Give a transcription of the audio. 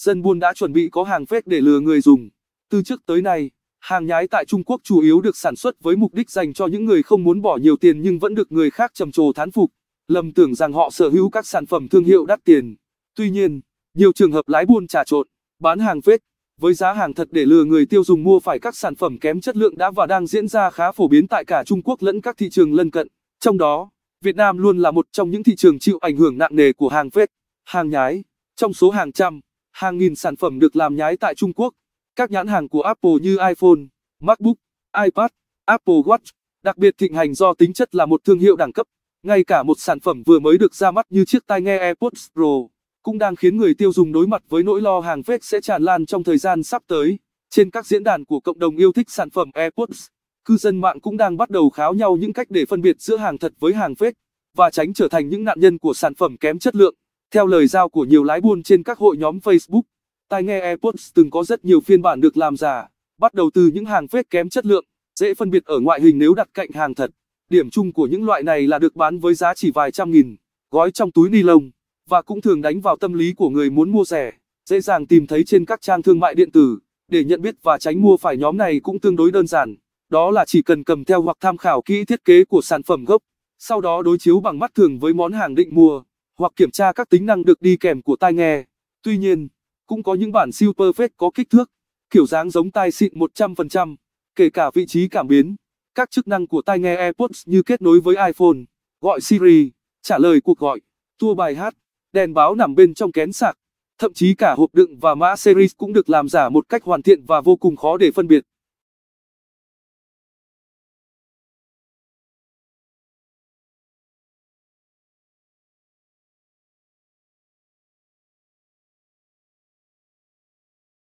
dân buôn đã chuẩn bị có hàng fake để lừa người dùng. Từ trước tới nay, hàng nhái tại Trung Quốc chủ yếu được sản xuất với mục đích dành cho những người không muốn bỏ nhiều tiền nhưng vẫn được người khác trầm trồ thán phục, lầm tưởng rằng họ sở hữu các sản phẩm thương hiệu đắt tiền. Tuy nhiên, nhiều trường hợp lái buôn trà trộn, bán hàng fake với giá hàng thật để lừa người tiêu dùng mua phải các sản phẩm kém chất lượng đã và đang diễn ra khá phổ biến tại cả Trung Quốc lẫn các thị trường lân cận. Trong đó, Việt Nam luôn là một trong những thị trường chịu ảnh hưởng nặng nề của hàng fake, hàng nhái, trong số hàng trăm hàng nghìn sản phẩm được làm nhái tại Trung Quốc. Các nhãn hàng của Apple như iPhone, MacBook, iPad, Apple Watch đặc biệt thịnh hành do tính chất là một thương hiệu đẳng cấp. Ngay cả một sản phẩm vừa mới được ra mắt như chiếc tai nghe AirPods Pro cũng đang khiến người tiêu dùng đối mặt với nỗi lo hàng fake sẽ tràn lan trong thời gian sắp tới. Trên các diễn đàn của cộng đồng yêu thích sản phẩm AirPods, cư dân mạng cũng đang bắt đầu kháo nhau những cách để phân biệt giữa hàng thật với hàng fake và tránh trở thành những nạn nhân của sản phẩm kém chất lượng. Theo lời giao của nhiều lái buôn trên các hội nhóm Facebook, tai nghe AirPods từng có rất nhiều phiên bản được làm giả, bắt đầu từ những hàng phết kém chất lượng, dễ phân biệt ở ngoại hình nếu đặt cạnh hàng thật. Điểm chung của những loại này là được bán với giá chỉ vài trăm nghìn, gói trong túi ni lông, và cũng thường đánh vào tâm lý của người muốn mua rẻ, dễ dàng tìm thấy trên các trang thương mại điện tử. Để nhận biết và tránh mua phải nhóm này cũng tương đối đơn giản, đó là chỉ cần cầm theo hoặc tham khảo kỹ thiết kế của sản phẩm gốc, sau đó đối chiếu bằng mắt thường với món hàng định mua hoặc kiểm tra các tính năng được đi kèm của tai nghe. Tuy nhiên, cũng có những bản siêu perfect có kích thước, kiểu dáng giống tai xịn 100%, kể cả vị trí cảm biến. Các chức năng của tai nghe AirPods như kết nối với iPhone, gọi Siri, trả lời cuộc gọi, tua bài hát, đèn báo nằm bên trong kén sạc, thậm chí cả hộp đựng và mã series cũng được làm giả một cách hoàn thiện và vô cùng khó để phân biệt.